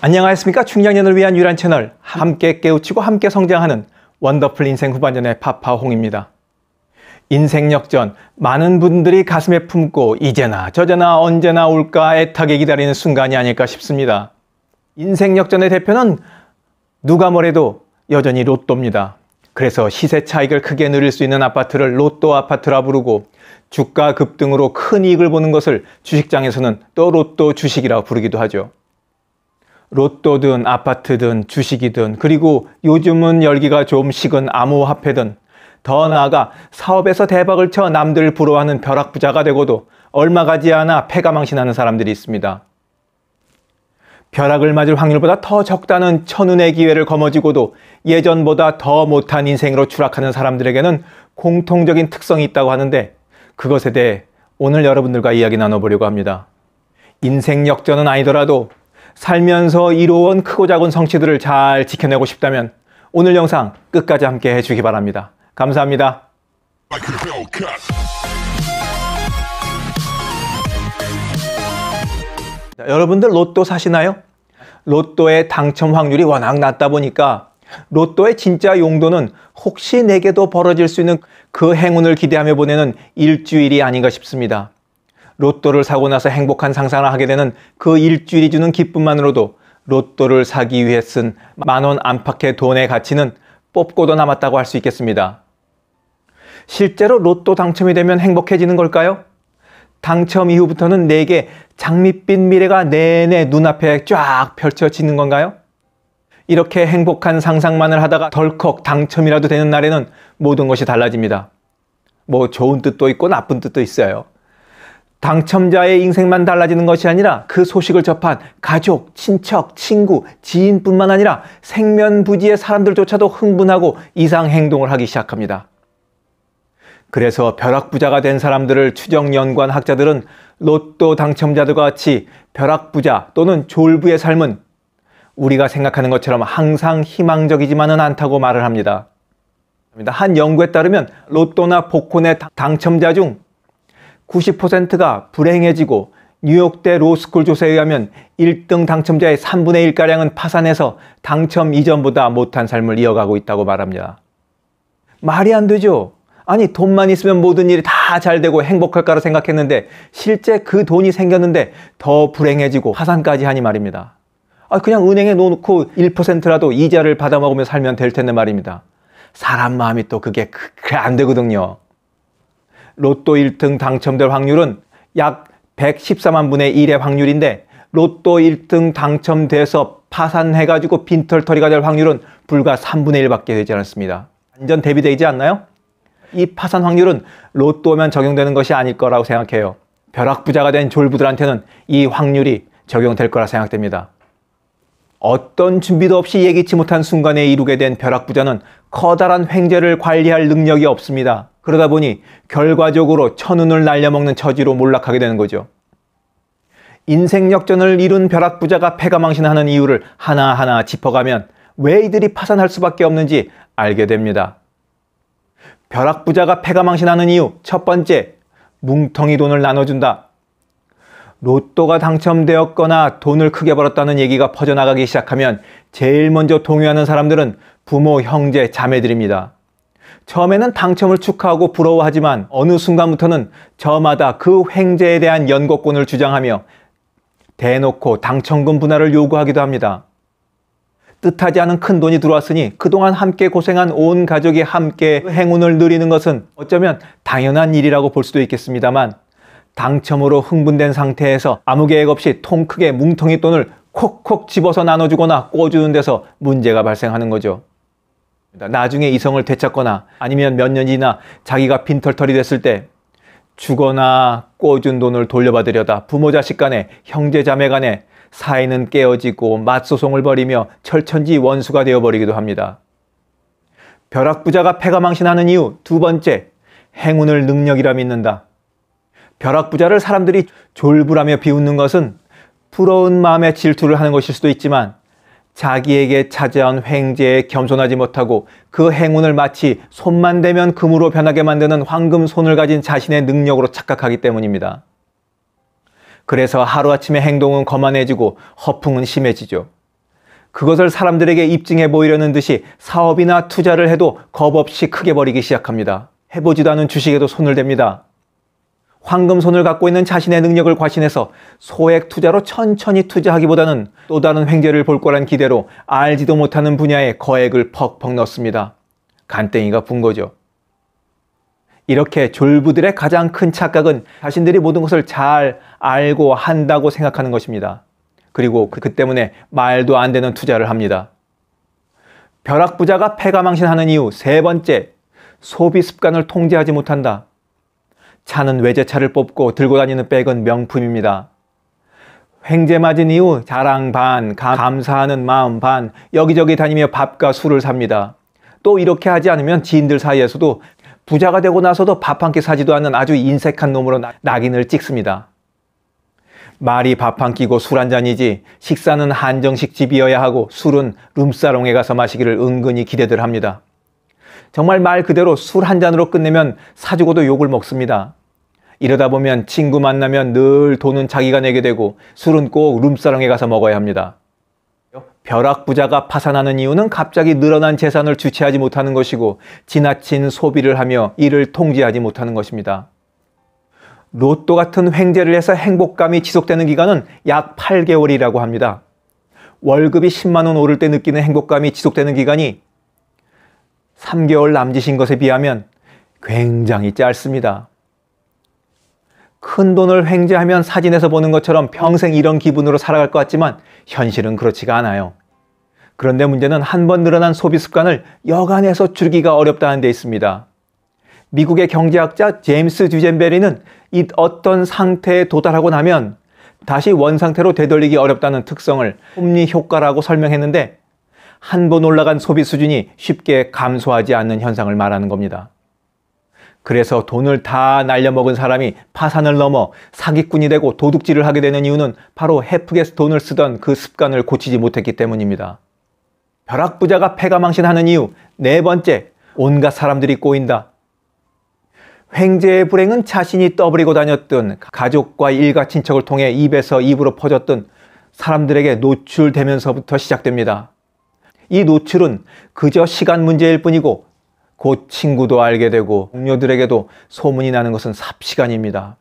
안녕하십니까 중장년을 위한 유일한 채널 함께 깨우치고 함께 성장하는 원더풀 인생 후반전의 파파홍입니다. 인생 역전 많은 분들이 가슴에 품고 이제나 저제나 언제나 올까 애타게 기다리는 순간이 아닐까 싶습니다. 인생 역전의 대표는 누가 뭐래도 여전히 로또입니다. 그래서 시세 차익을 크게 누릴 수 있는 아파트를 로또 아파트라 부르고 주가 급등으로 큰 이익을 보는 것을 주식장에서는 또 로또 주식이라 부르기도 하죠. 로또든 아파트든 주식이든 그리고 요즘은 열기가 좀 식은 암호화폐든 더 나아가 사업에서 대박을 쳐 남들 부러워하는 벼락부자가 되고도 얼마 가지 않아 패가 망신하는 사람들이 있습니다. 벼락을 맞을 확률보다 더 적다는 천운의 기회를 거머쥐고도 예전보다 더 못한 인생으로 추락하는 사람들에게는 공통적인 특성이 있다고 하는데 그것에 대해 오늘 여러분들과 이야기 나눠보려고 합니다. 인생 역전은 아니더라도 살면서 이로운 크고 작은 성취들을 잘 지켜내고 싶다면 오늘 영상 끝까지 함께 해주기 바랍니다. 감사합니다. 자, 여러분들 로또 사시나요? 로또의 당첨 확률이 워낙 낮다 보니까 로또의 진짜 용도는 혹시 내게도 벌어질 수 있는 그 행운을 기대하며 보내는 일주일이 아닌가 싶습니다. 로또를 사고 나서 행복한 상상을 하게 되는 그 일주일이 주는 기쁨만으로도 로또를 사기 위해 쓴 만원 안팎의 돈의 가치는 뽑고도 남았다고 할 수 있겠습니다. 실제로 로또 당첨이 되면 행복해지는 걸까요? 당첨 이후부터는 내게 장밋빛 미래가 내내 눈앞에 쫙 펼쳐지는 건가요? 이렇게 행복한 상상만을 하다가 덜컥 당첨이라도 되는 날에는 모든 것이 달라집니다. 뭐 좋은 뜻도 있고 나쁜 뜻도 있어요. 당첨자의 인생만 달라지는 것이 아니라 그 소식을 접한 가족, 친척, 친구, 지인뿐만 아니라 생면부지의 사람들조차도 흥분하고 이상 행동을 하기 시작합니다. 그래서 벼락부자가 된 사람들을 추정 연구한 학자들은 로또 당첨자들과 같이 벼락부자 또는 졸부의 삶은 우리가 생각하는 것처럼 항상 희망적이지만은 않다고 말을 합니다. 한 연구에 따르면 로또나 복권의 당첨자 중 90%가 불행해지고 뉴욕대 로스쿨 조사에 의하면 1등 당첨자의 3분의 1가량은 파산해서 당첨 이전보다 못한 삶을 이어가고 있다고 말합니다. 말이 안 되죠. 아니 돈만 있으면 모든 일이 다 잘 되고 행복할 까라 생각했는데 실제 그 돈이 생겼는데 더 불행해지고 파산까지 하니 말입니다. 아 그냥 은행에 넣어놓고 1%라도 이자를 받아먹으며 살면 될 텐데 말입니다. 사람 마음이 또 그게 그, 그게 안 되거든요. 로또 1등 당첨될 확률은 약 114만 분의 1의 확률인데 로또 1등 당첨돼서 파산해가지고 빈털터리가 될 확률은 불과 3분의 1밖에 되지 않습니다. 완전 대비되지 않나요? 이 파산 확률은 로또면 적용되는 것이 아닐 거라고 생각해요. 벼락부자가 된 졸부들한테는 이 확률이 적용될 거라 생각됩니다. 어떤 준비도 없이 예기치 못한 순간에 이루게 된 벼락부자는 커다란 횡재를 관리할 능력이 없습니다. 그러다 보니 결과적으로 천운을 날려먹는 처지로 몰락하게 되는 거죠. 인생 역전을 이룬 벼락부자가 패가망신하는 이유를 하나하나 짚어가면 왜 이들이 파산할 수밖에 없는지 알게 됩니다. 벼락부자가 패가망신하는 이유 첫 번째, 뭉텅이 돈을 나눠준다. 로또가 당첨되었거나 돈을 크게 벌었다는 얘기가 퍼져나가기 시작하면 제일 먼저 동요하는 사람들은 부모, 형제, 자매들입니다. 처음에는 당첨을 축하하고 부러워하지만 어느 순간부터는 저마다 그 횡재에 대한 연거권을 주장하며 대놓고 당첨금 분할을 요구하기도 합니다. 뜻하지 않은 큰 돈이 들어왔으니 그동안 함께 고생한 온 가족이 함께 행운을 누리는 것은 어쩌면 당연한 일이라고 볼 수도 있겠습니다만 당첨으로 흥분된 상태에서 아무 계획 없이 통 크게 뭉텅이 돈을 콕콕 집어서 나눠주거나 꿔주는 데서 문제가 발생하는 거죠. 나중에 이성을 되찾거나 아니면 몇년 지나 자기가 빈털털이 됐을 때 주거나 꿔준 돈을 돌려받으려다 부모 자식 간에 형제 자매 간에 사이는 깨어지고 맞소송을 벌이며 철천지 원수가 되어버리기도 합니다. 벼락부자가 패가망신하는 이유 두 번째, 행운을 능력이라 믿는다. 벼락부자를 사람들이 졸부라며 비웃는 것은 부러운 마음의 질투를 하는 것일 수도 있지만 자기에게 차지한 횡재에 겸손하지 못하고 그 행운을 마치 손만 대면 금으로 변하게 만드는 황금 손을 가진 자신의 능력으로 착각하기 때문입니다. 그래서 하루아침에 행동은 거만해지고 허풍은 심해지죠. 그것을 사람들에게 입증해 보이려는 듯이 사업이나 투자를 해도 겁 없이 크게 벌이기 시작합니다. 해보지도 않은 주식에도 손을 댑니다. 황금손을 갖고 있는 자신의 능력을 과신해서 소액 투자로 천천히 투자하기보다는 또 다른 횡재를 볼 거란 기대로 알지도 못하는 분야에 거액을 퍽퍽 넣습니다. 간땡이가 분 거죠. 이렇게 졸부들의 가장 큰 착각은 자신들이 모든 것을 잘 알고 한다고 생각하는 것입니다. 그리고 그, 그 때문에 말도 안 되는 투자를 합니다. 벼락부자가 패가망신하는 이유 세 번째, 소비 습관을 통제하지 못한다. 차는 외제차를 뽑고 들고 다니는 백은 명품입니다. 횡재 맞은 이후 자랑 반, 감사하는 마음 반, 여기저기 다니며 밥과 술을 삽니다. 또 이렇게 하지 않으면 지인들 사이에서도 부자가 되고 나서도 밥 한 끼 사지도 않는 아주 인색한 놈으로 낙인을 찍습니다. 말이 밥 한 끼고 술 한 잔이지 식사는 한정식 집이어야 하고 술은 룸사롱에 가서 마시기를 은근히 기대들 합니다. 정말 말 그대로 술 한 잔으로 끝내면 사주고도 욕을 먹습니다. 이러다 보면 친구 만나면 늘 돈은 자기가 내게 되고 술은 꼭룸사랑에 가서 먹어야 합니다. 벼락부자가 파산하는 이유는 갑자기 늘어난 재산을 주체하지 못하는 것이고 지나친 소비를 하며 이를 통제하지 못하는 것입니다. 로또 같은 횡재를 해서 행복감이 지속되는 기간은 약 8개월이라고 합니다. 월급이 10만원 오를 때 느끼는 행복감이 지속되는 기간이 3개월 남짓인 것에 비하면 굉장히 짧습니다. 큰 돈을 횡재하면 사진에서 보는 것처럼 평생 이런 기분으로 살아갈 것 같지만 현실은 그렇지가 않아요. 그런데 문제는 한 번 늘어난 소비 습관을 여간해서 줄기가 어렵다는 데 있습니다. 미국의 경제학자 제임스 듀젠베리는 이 어떤 상태에 도달하고 나면 다시 원상태로 되돌리기 어렵다는 특성을 홈리 효과라고 설명했는데 한 번 올라간 소비 수준이 쉽게 감소하지 않는 현상을 말하는 겁니다. 그래서 돈을 다 날려먹은 사람이 파산을 넘어 사기꾼이 되고 도둑질을 하게 되는 이유는 바로 헤프게 돈을 쓰던 그 습관을 고치지 못했기 때문입니다. 벼락부자가 패가망신하는 이유 네 번째, 온갖 사람들이 꼬인다. 횡재의 불행은 자신이 떠버리고 다녔던 가족과 일가 친척을 통해 입에서 입으로 퍼졌던 사람들에게 노출되면서부터 시작됩니다. 이 노출은 그저 시간 문제일 뿐이고 곧 친구도 알게 되고 동료들에게도 소문이 나는 것은 삽시간입니다.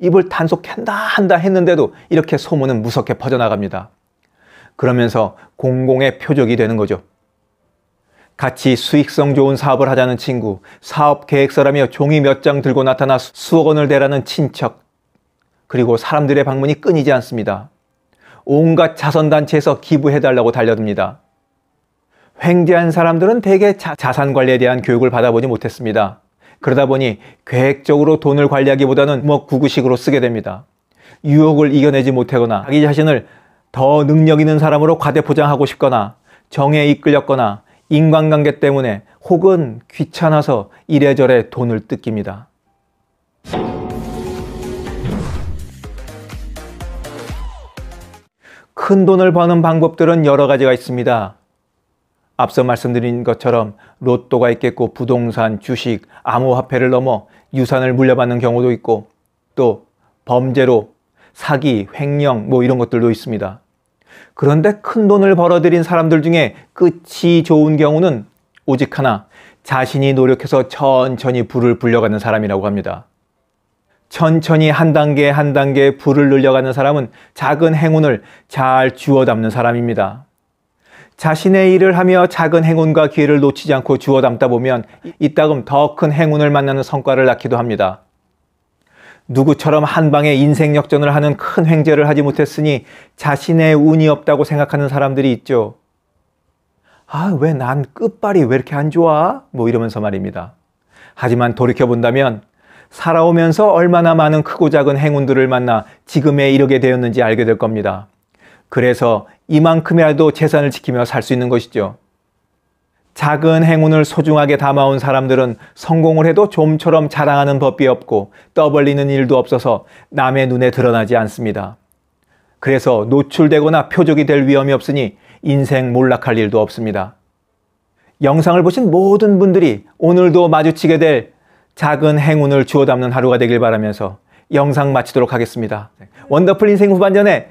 입을 단속한다 한다 했는데도 이렇게 소문은 무섭게 퍼져나갑니다. 그러면서 공공의 표적이 되는 거죠. 같이 수익성 좋은 사업을 하자는 친구, 사업 계획서라며 종이 몇 장 들고 나타나 수억 원을 대라는 친척, 그리고 사람들의 방문이 끊이지 않습니다. 온갖 자선단체에서 기부해달라고 달려듭니다. 횡재한 사람들은 대개 자, 산 관리에 대한 교육을 받아보지 못했습니다. 그러다 보니 계획적으로 돈을 관리하기보다는 뭐 구구식으로 쓰게 됩니다. 유혹을 이겨내지 못하거나 자기 자신을 더 능력 있는 사람으로 과대포장하고 싶거나 정에 이끌렸거나 인간관계 때문에 혹은 귀찮아서 이래저래 돈을 뜯깁니다. 큰 돈을 버는 방법들은 여러 가지가 있습니다. 앞서 말씀드린 것처럼 로또가 있겠고 부동산, 주식, 암호화폐를 넘어 유산을 물려받는 경우도 있고 또 범죄로 사기, 횡령 뭐 이런 것들도 있습니다. 그런데 큰 돈을 벌어들인 사람들 중에 끝이 좋은 경우는 오직 하나 자신이 노력해서 천천히 불을 불려가는 사람이라고 합니다. 천천히 한 단계 한 단계 불을 늘려가는 사람은 작은 행운을 잘 쥐어 담는 사람입니다. 자신의 일을 하며 작은 행운과 기회를 놓치지 않고 주워 담다 보면 이따금 더 큰 행운을 만나는 성과를 낳기도 합니다. 누구처럼 한 방에 인생 역전을 하는 큰 횡재를 하지 못했으니 자신의 운이 없다고 생각하는 사람들이 있죠. 아, 왜 난 끝발이 왜 이렇게 안 좋아? 뭐 이러면서 말입니다. 하지만 돌이켜본다면 살아오면서 얼마나 많은 크고 작은 행운들을 만나 지금에 이르게 되었는지 알게 될 겁니다. 그래서 이만큼이라도 재산을 지키며 살 수 있는 것이죠. 작은 행운을 소중하게 담아온 사람들은 성공을 해도 좀처럼 자랑하는 법이 없고 떠벌리는 일도 없어서 남의 눈에 드러나지 않습니다. 그래서 노출되거나 표적이 될 위험이 없으니 인생 몰락할 일도 없습니다. 영상을 보신 모든 분들이 오늘도 마주치게 될 작은 행운을 주워 담는 하루가 되길 바라면서 영상 마치도록 하겠습니다. 원더풀 인생 후반전에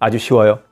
아주 쉬워요.